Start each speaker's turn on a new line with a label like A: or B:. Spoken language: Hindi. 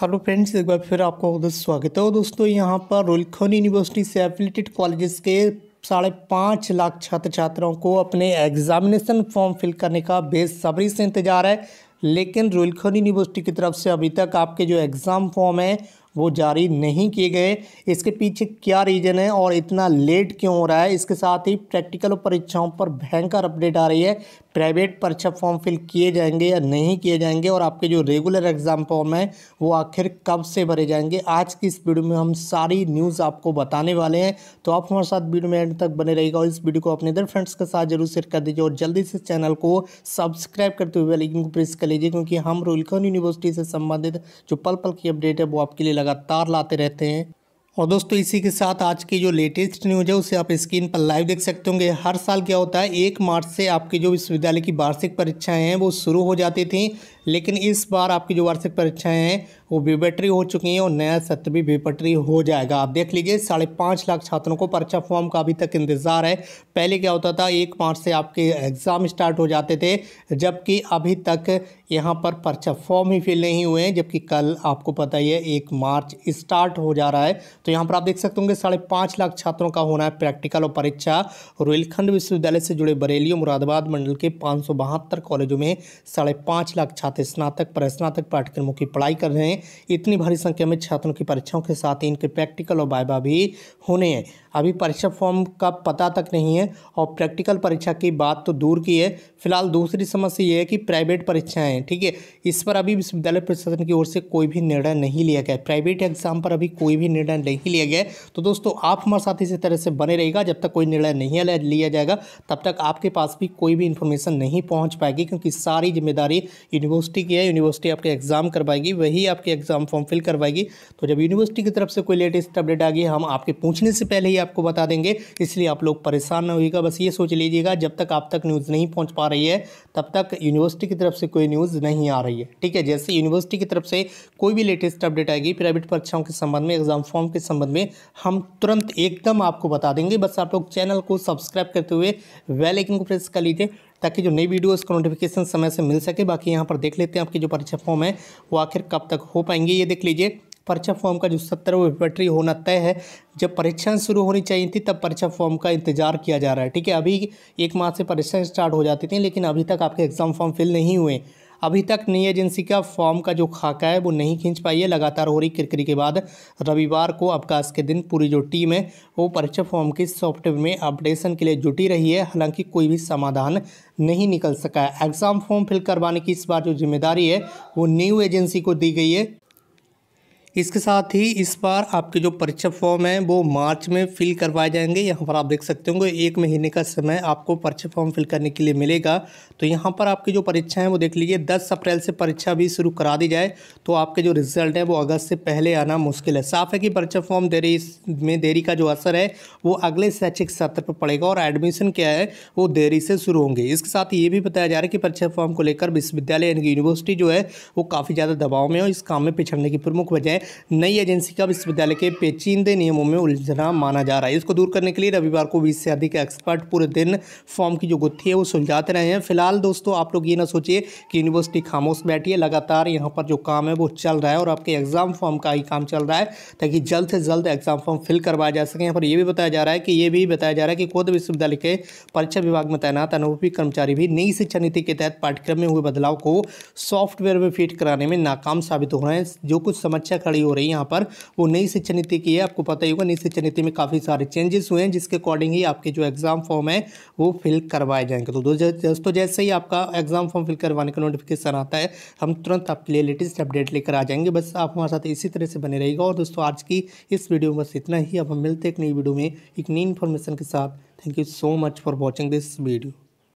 A: हेलो फ्रेंड्स एक बार फिर आपका बहुत स्वागत है दोस्तों यहाँ पर रोलखोन यूनिवर्सिटी से एफिलेटेड कॉलेजेस के साढ़े पाँच लाख छात्र छात्राओं को अपने एग्जामिनेशन फॉर्म फिल करने का बेसब्री से इंतजार है लेकिन रोलखोन यूनिवर्सिटी की तरफ से अभी तक आपके जो एग्ज़ाम फॉर्म है वो जारी नहीं किए गए इसके पीछे क्या रीज़न है और इतना लेट क्यों हो रहा है इसके साथ ही प्रैक्टिकल परीक्षाओं पर भयंकर अपडेट आ रही है प्राइवेट परीक्षा फॉर्म फिल किए जाएंगे या नहीं किए जाएंगे और आपके जो रेगुलर एग्ज़ाम फॉर्म है वो आखिर कब से भरे जाएंगे आज की इस वीडियो में हम सारी न्यूज़ आपको बताने वाले हैं तो आप हमारे साथ वीडियो में एंड तक बने रहेगा और इस वीडियो को अपने इधर फ्रेंड्स के साथ जरूर शेयर कर दीजिए और जल्दी से चैनल को सब्सक्राइब करते हुए लेकिन को प्रेस कर लीजिए क्योंकि हम रोहिलखंड यूनिवर्सिटी से संबंधित जो पल पल की अपडेट है वो आपके लिए लगातार लाते रहते हैं और दोस्तों इसी के साथ आज की जो लेटेस्ट न्यूज है उसे आप स्क्रीन पर लाइव देख सकते होंगे हर साल क्या होता है एक मार्च से आपकी जो विश्वविद्यालय की वार्षिक परीक्षाएं हैं वो शुरू हो जाती थी लेकिन इस बार आपकी जो वार्षिक परीक्षाएं हैं वो बीबेटरी हो चुकी हैं और नया सत्र भी बीबेटरी हो जाएगा आप देख लीजिए साढ़े पाँच लाख छात्रों को परीक्षा फॉर्म का अभी तक इंतज़ार है पहले क्या होता था एक मार्च से आपके एग्ज़ाम स्टार्ट हो जाते थे जबकि अभी तक यहाँ पर परीक्षा फॉर्म ही फिल नहीं हुए हैं जबकि कल आपको पता ही है एक मार्च स्टार्ट हो जा रहा है तो यहाँ पर आप देख सकते होंगे साढ़े पाँच लाख छात्रों का होना है प्रैक्टिकल और परीक्षा रोहिलखंड विश्वविद्यालय से जुड़े बरेली और मुरादाबाद मंडल के पाँच कॉलेजों में साढ़े पाँच लाख छात्र साथ स्नातक पर स्नातक पाठ्यक्रमों की पढ़ाई कर रहे हैं इतनी भारी संख्या में छात्रों की परीक्षाओं के साथ इनके प्रैक्टिकल और बायबा भी होने हैं अभी परीक्षा फॉर्म का पता तक नहीं है और प्रैक्टिकल परीक्षा की बात तो दूर की है फिलहाल दूसरी समस्या ये है कि प्राइवेट परीक्षाएँ ठीक है इस पर अभी विश्वविद्यालय प्रशासन की ओर से कोई भी निर्णय नहीं लिया गया प्राइवेट एग्जाम पर अभी कोई भी निर्णय नहीं लिया गया तो दोस्तों आप हमारे साथ इसी तरह से बने रहेगा जब तक कोई निर्णय नहीं लिया जाएगा तब तक आपके पास भी कोई भी इन्फॉर्मेशन नहीं पहुँच पाएगी क्योंकि सारी जिम्मेदारी यूनिवर्सिटी की है यूनिवर्सिटी आपके एग्ज़ाम करवाएगी वही आपके एग्ज़ाम फॉर्म फिल करवाएगी तो जब यूनिवर्सिटी की तरफ से कोई लेटेस्ट अपडेट आ गई हम आपके पूछने से पहले ही आपको बता देंगे इसलिए आप लोग परेशान ना होगा बस ये सोच लीजिएगा जब तक आप तक न्यूज़ नहीं पहुँच पा रही है तब तक यूनिवर्सिटी की तरफ से कोई न्यूज़ नहीं आ रही है ठीक है जैसे यूनिवर्सिटी की तरफ से कोई भी लेटेस्ट अपडेट आएगी प्राइवेट परीक्षाओं के संबंध में एग्जाम फॉर्म के संबंध में हम तुरंत एकदम आपको बता देंगे बस आप लोग चैनल को सब्सक्राइब करते हुए वेल आइकन को प्रेस कर लीजिए ताकि जो नई वीडियो उसका नोटिफिकेशन समय से मिल सके बाकी यहाँ पर देख लेते हैं आपकी जो परीक्षा फॉर्म है वो आखिर कब तक हो पाएंगे ये देख लीजिए परीक्षा फॉर्म का जो सत्तरवा पेपटरी होना तय है जब परीक्षा शुरू होनी चाहिए थी तब परीक्षा फॉर्म का इंतजार किया जा रहा है ठीक है अभी एक माह से परीक्षा स्टार्ट हो जाती थी लेकिन अभी तक आपके एग्ज़ाम फॉर्म फिल नहीं हुए अभी तक नई एजेंसी का फॉर्म का जो खाका है वो नहीं खींच पाई है लगातार हो रही किरकिरी के बाद रविवार को अवकाश के दिन पूरी जो टीम है वो परीक्षा फॉर्म के सॉफ्टवेयर में अपडेशन के लिए जुटी रही है हालांकि कोई भी समाधान नहीं निकल सका है एग्ज़ाम फॉर्म फिल करवाने की इस बार जो जिम्मेदारी है वो न्यू एजेंसी को दी गई है इसके साथ ही इस बार आपके जो परीक्षा फॉर्म है वो मार्च में फिल करवाए जाएंगे यहाँ पर आप देख सकते होंगे एक महीने का समय आपको परीक्षा फॉर्म फिल करने के लिए मिलेगा तो यहाँ पर आपकी जो परीक्षा है वो देख लीजिए दस अप्रैल से परीक्षा भी शुरू करा दी जाए तो आपके जो रिजल्ट है वो अगस्त से पहले आना मुश्किल है साफ है कि परीक्षा फॉर्म देरी में देरी का जो असर है वो अगले शैक्षिक सत्र पर पड़ेगा और एडमिशन क्या है वो देरी से शुरू होंगे इसके साथ ये भी बताया जा रहा है कि परीक्षा फॉर्म को लेकर विश्वविद्यालय यानी कि यूनिवर्सिटी जो है वो काफ़ी ज़्यादा दबाव में और इस काम में पिछड़ने की प्रमुख वजह नई एजेंसी का विश्वविद्यालय के पेचीदे नियमों में उलझना माना जा रहा है इसको दूर करने के लिए रविवार को बीस से अधिक एक्सपर्ट पूरे दिन फॉर्म की जो गुत्थी है वो सुलझाते रहे हैं फिलहाल दोस्तों आप लोग ये ना सोचिए कि यूनिवर्सिटी खामोश बैठी है लगातार यहाँ पर जो काम है वो चल रहा है और आपके एग्ज़ाम फॉर्म का ही काम चल रहा है ताकि जल्द से जल्द एग्ज़ाम फॉर्म फिल करवाया जा सके यहाँ पर यह भी बताया जा रहा है कि ये भी बताया जा रहा है कि खुद विश्वविद्यालय के परीक्षा विभाग में तैनात अनुभवी कर्मचारी भी नई शिक्षा नीति के तहत पाठ्यक्रम में हुए बदलाव को सॉफ्टवेयर में फिट कराने में नाकाम साबित हो रहे हैं जो कुछ समस्या खड़ी हो रही है यहाँ पर वो नई शिक्षा नीति की है आपको पता ही होगा नई शिक्षा नीति में काफ़ी सारे चेंजेस हुए हैं जिसके अकॉर्डिंग ही आपके जो एग्ज़ाम फॉर्म है वो फिल करवाए जाएंगे तो दोस्तों जैसे ही आपका एग्ज़ाम फॉर्म फिल करवाने का नोटिफिकेशन आता है हम तुरंत आपके लिए लेटेस्ट अपडेट लेकर आ जाएंगे बस आप हमारे साथ इसी तरह से बने रहेगा और दोस्तों आज की इस वीडियो में बस इतना ही अब हम मिलते हैं एक नई वीडियो में एक नई इन्फॉर्मेशन के साथ thank you so much for watching this video